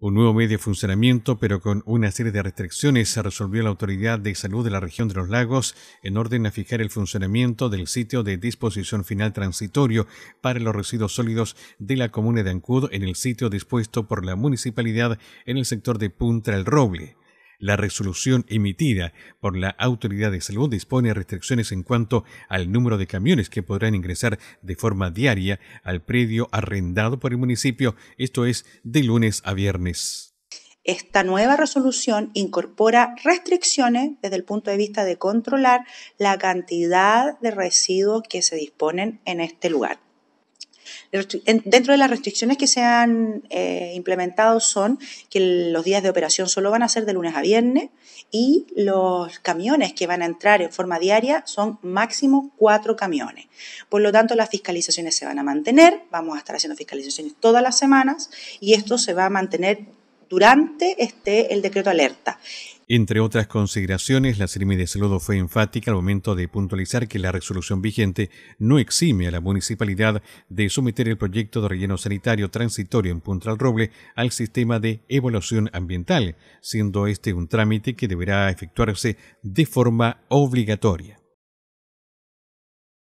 Un nuevo medio de funcionamiento, pero con una serie de restricciones, se resolvió la Autoridad de Salud de la región de los lagos en orden a fijar el funcionamiento del sitio de disposición final transitorio para los residuos sólidos de la comuna de Ancud en el sitio dispuesto por la municipalidad en el sector de Punta el Roble. La resolución emitida por la Autoridad de Salud dispone restricciones en cuanto al número de camiones que podrán ingresar de forma diaria al predio arrendado por el municipio, esto es, de lunes a viernes. Esta nueva resolución incorpora restricciones desde el punto de vista de controlar la cantidad de residuos que se disponen en este lugar. Dentro de las restricciones que se han eh, implementado son que los días de operación solo van a ser de lunes a viernes y los camiones que van a entrar en forma diaria son máximo cuatro camiones. Por lo tanto, las fiscalizaciones se van a mantener, vamos a estar haciendo fiscalizaciones todas las semanas y esto se va a mantener durante esté el decreto alerta. Entre otras consideraciones, la CIRMI de Saludo fue enfática al momento de puntualizar que la resolución vigente no exime a la municipalidad de someter el proyecto de relleno sanitario transitorio en Punta del Roble al sistema de evaluación ambiental, siendo este un trámite que deberá efectuarse de forma obligatoria.